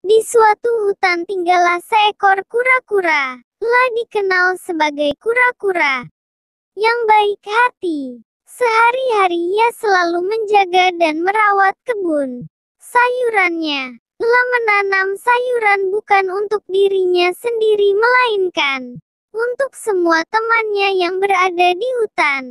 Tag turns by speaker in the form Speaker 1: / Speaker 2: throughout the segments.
Speaker 1: Di suatu hutan tinggallah seekor kura-kura. Lah dikenal sebagai kura-kura yang baik hati. Sehari-hari ia selalu menjaga dan merawat kebun sayurannya. Lah menanam sayuran bukan untuk dirinya sendiri melainkan untuk semua temannya yang berada di hutan.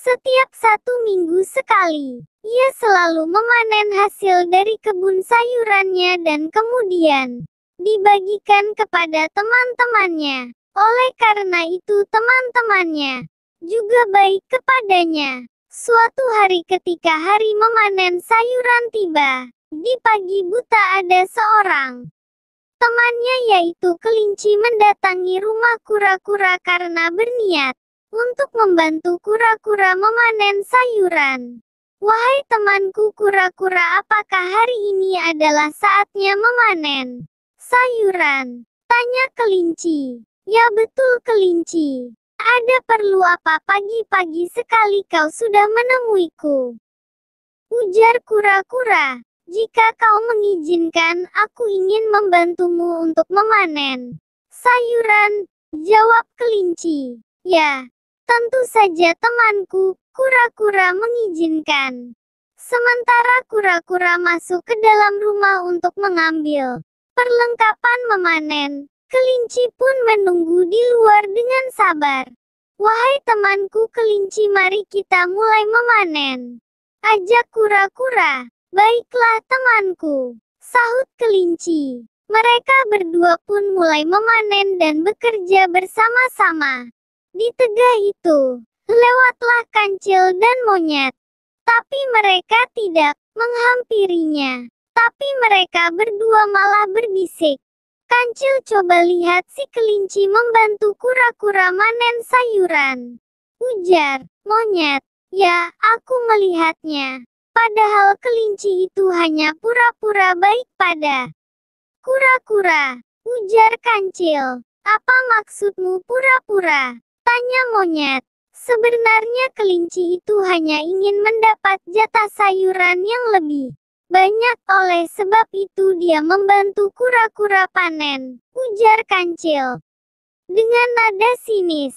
Speaker 1: Setiap satu minggu sekali, ia selalu memanen hasil dari kebun sayurannya dan kemudian dibagikan kepada teman-temannya. Oleh karena itu, teman-temannya juga baik kepadanya. Suatu hari, ketika hari memanen sayuran tiba, di pagi buta ada seorang temannya, yaitu kelinci, mendatangi rumah kura-kura karena berniat untuk membantu kura-kura memanen sayuran. Wahai temanku kura-kura apakah hari ini adalah saatnya memanen sayuran? Tanya kelinci. Ya betul kelinci. Ada perlu apa pagi-pagi sekali kau sudah menemuiku? Ujar kura-kura. Jika kau mengizinkan, aku ingin membantumu untuk memanen sayuran. Jawab kelinci. Ya, Tentu saja temanku, kura-kura mengizinkan. Sementara kura-kura masuk ke dalam rumah untuk mengambil perlengkapan memanen, kelinci pun menunggu di luar dengan sabar. Wahai temanku kelinci mari kita mulai memanen. Ajak kura-kura. Baiklah temanku. Sahut kelinci. Mereka berdua pun mulai memanen dan bekerja bersama-sama. Di tegah itu, lewatlah kancil dan monyet. Tapi mereka tidak menghampirinya. Tapi mereka berdua malah berbisik. Kancil coba lihat si kelinci membantu kura-kura manen sayuran. Ujar, monyet, ya, aku melihatnya. Padahal kelinci itu hanya pura-pura baik pada kura-kura, ujar kancil. Apa maksudmu pura-pura? Tanya monyet. Sebenarnya kelinci itu hanya ingin mendapat jatah sayuran yang lebih banyak oleh sebab itu dia membantu kura-kura panen, ujar kancil. Dengan nada sinis,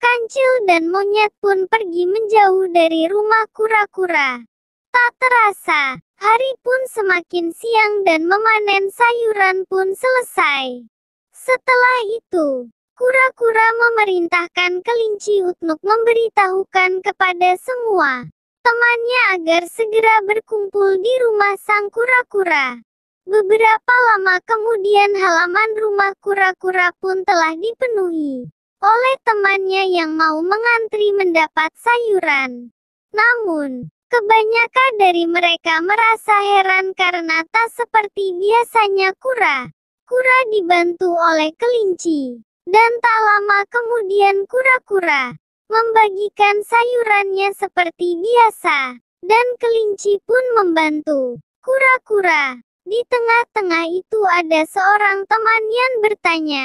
Speaker 1: kancil dan monyet pun pergi menjauh dari rumah kura-kura. Tak terasa, hari pun semakin siang dan memanen sayuran pun selesai. Setelah itu, Kura-kura memerintahkan kelinci untuk memberitahukan kepada semua temannya agar segera berkumpul di rumah sang kura-kura. Beberapa lama kemudian halaman rumah kura-kura pun telah dipenuhi oleh temannya yang mau mengantri mendapat sayuran. Namun, kebanyakan dari mereka merasa heran karena tak seperti biasanya kura. Kura dibantu oleh kelinci dan tak lama kemudian kura-kura membagikan sayurannya seperti biasa, dan kelinci pun membantu. Kura-kura, di tengah-tengah itu ada seorang teman yang bertanya,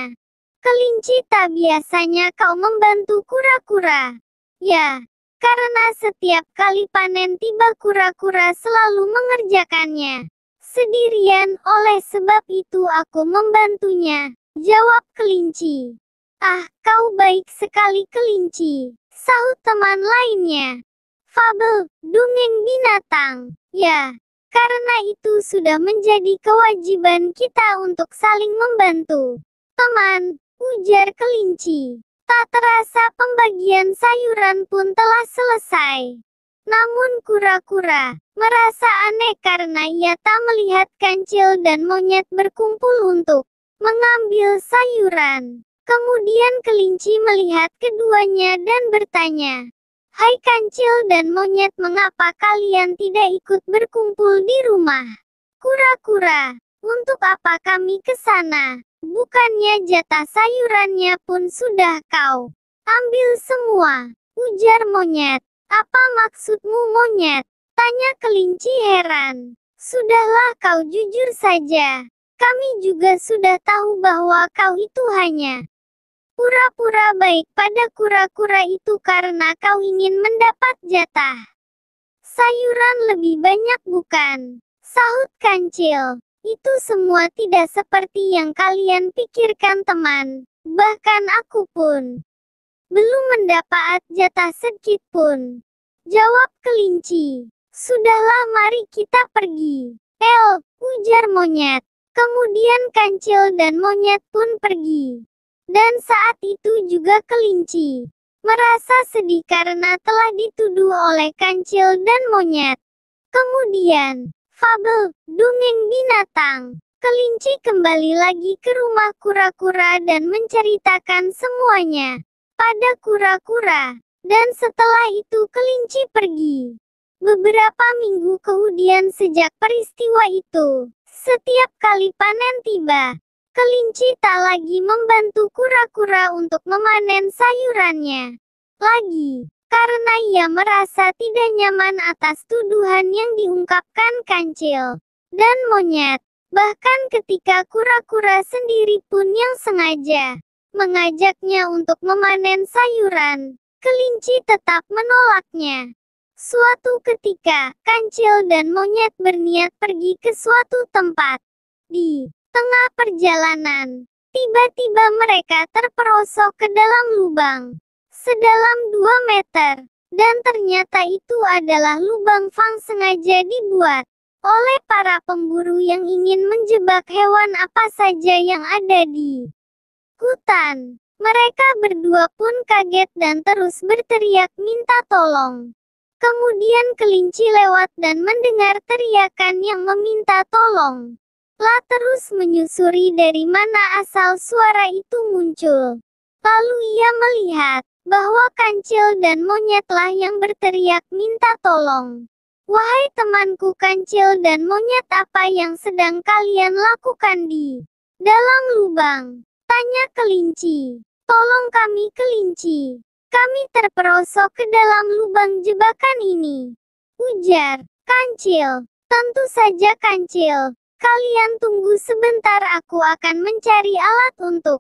Speaker 1: "Kelinci tak biasanya kau membantu kura-kura?" "Ya, karena setiap kali panen tiba kura-kura selalu mengerjakannya." Sendirian, oleh sebab itu aku membantunya. Jawab kelinci. Ah, kau baik sekali kelinci. Sahut teman lainnya. Fabel, dongeng binatang. Ya, karena itu sudah menjadi kewajiban kita untuk saling membantu. Teman, ujar kelinci. Tak terasa pembagian sayuran pun telah selesai. Namun kura-kura merasa aneh karena ia tak melihat kancil dan monyet berkumpul untuk mengambil sayuran. Kemudian kelinci melihat keduanya dan bertanya, Hai kancil dan monyet mengapa kalian tidak ikut berkumpul di rumah? Kura-kura, untuk apa kami ke sana? Bukannya jatah sayurannya pun sudah kau ambil semua, ujar monyet. Apa maksudmu monyet? Tanya kelinci heran. Sudahlah kau jujur saja. Kami juga sudah tahu bahwa kau itu hanya pura-pura baik pada kura-kura itu karena kau ingin mendapat jatah. Sayuran lebih banyak bukan? Sahut kancil. Itu semua tidak seperti yang kalian pikirkan teman. Bahkan aku pun belum mendapat jatah sedikit pun. Jawab kelinci. Sudahlah mari kita pergi. El, ujar monyet. Kemudian kancil dan monyet pun pergi. Dan saat itu juga kelinci. Merasa sedih karena telah dituduh oleh kancil dan monyet. Kemudian, fabel, dongeng binatang. Kelinci kembali lagi ke rumah kura-kura dan menceritakan semuanya pada kura-kura. Dan setelah itu kelinci pergi. Beberapa minggu kemudian sejak peristiwa itu, setiap kali panen tiba, kelinci tak lagi membantu kura-kura untuk memanen sayurannya. Lagi, karena ia merasa tidak nyaman atas tuduhan yang diungkapkan kancil dan monyet. Bahkan ketika kura-kura sendiri pun yang sengaja mengajaknya untuk memanen sayuran, kelinci tetap menolaknya. Suatu ketika, kancil dan monyet berniat pergi ke suatu tempat. Di tengah perjalanan, tiba-tiba mereka terperosok ke dalam lubang sedalam 2 meter. Dan ternyata itu adalah lubang Fang sengaja dibuat oleh para pemburu yang ingin menjebak hewan apa saja yang ada di hutan. Mereka berdua pun kaget dan terus berteriak minta tolong. Kemudian kelinci lewat dan mendengar teriakan yang meminta tolong. La terus menyusuri dari mana asal suara itu muncul. Lalu ia melihat bahwa kancil dan monyetlah yang berteriak minta tolong. Wahai temanku kancil dan monyet apa yang sedang kalian lakukan di dalam lubang? Tanya kelinci. Tolong kami kelinci kami terperosok ke dalam lubang jebakan ini. Ujar, kancil. Tentu saja kancil. Kalian tunggu sebentar aku akan mencari alat untuk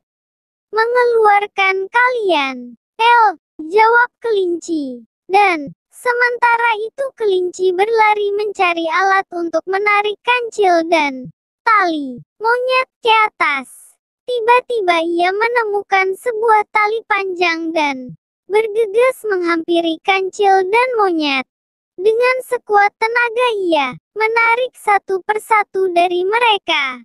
Speaker 1: mengeluarkan kalian. El, jawab kelinci. Dan, sementara itu kelinci berlari mencari alat untuk menarik kancil dan tali monyet ke atas. Tiba-tiba ia menemukan sebuah tali panjang dan bergegas menghampiri kancil dan monyet. Dengan sekuat tenaga ia menarik satu persatu dari mereka.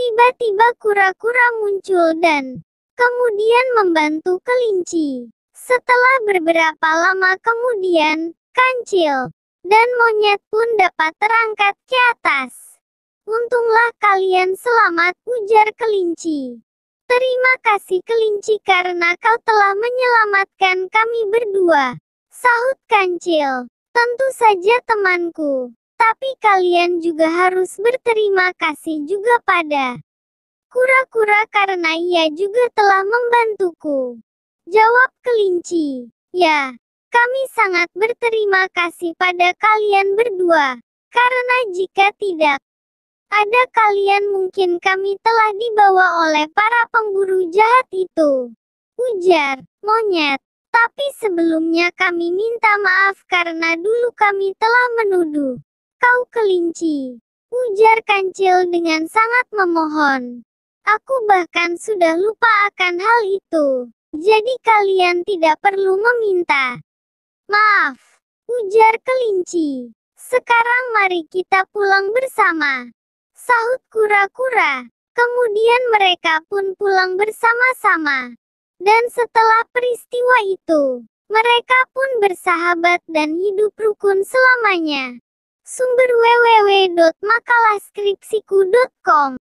Speaker 1: Tiba-tiba kura-kura muncul dan kemudian membantu kelinci. Setelah beberapa lama kemudian, kancil dan monyet pun dapat terangkat ke atas. Untunglah kalian selamat, ujar kelinci. Terima kasih kelinci karena kau telah menyelamatkan kami berdua. Sahut kancil. Tentu saja temanku. Tapi kalian juga harus berterima kasih juga pada kura-kura karena ia juga telah membantuku. Jawab kelinci. Ya, kami sangat berterima kasih pada kalian berdua. Karena jika tidak, ada kalian mungkin kami telah dibawa oleh para pemburu jahat itu. Ujar, monyet. Tapi sebelumnya kami minta maaf karena dulu kami telah menuduh. Kau kelinci. Ujar kancil dengan sangat memohon. Aku bahkan sudah lupa akan hal itu. Jadi kalian tidak perlu meminta. Maaf. Ujar kelinci. Sekarang mari kita pulang bersama sahut kura-kura. Kemudian mereka pun pulang bersama-sama. Dan setelah peristiwa itu, mereka pun bersahabat dan hidup rukun selamanya. Sumber www.makalahskripsiku.com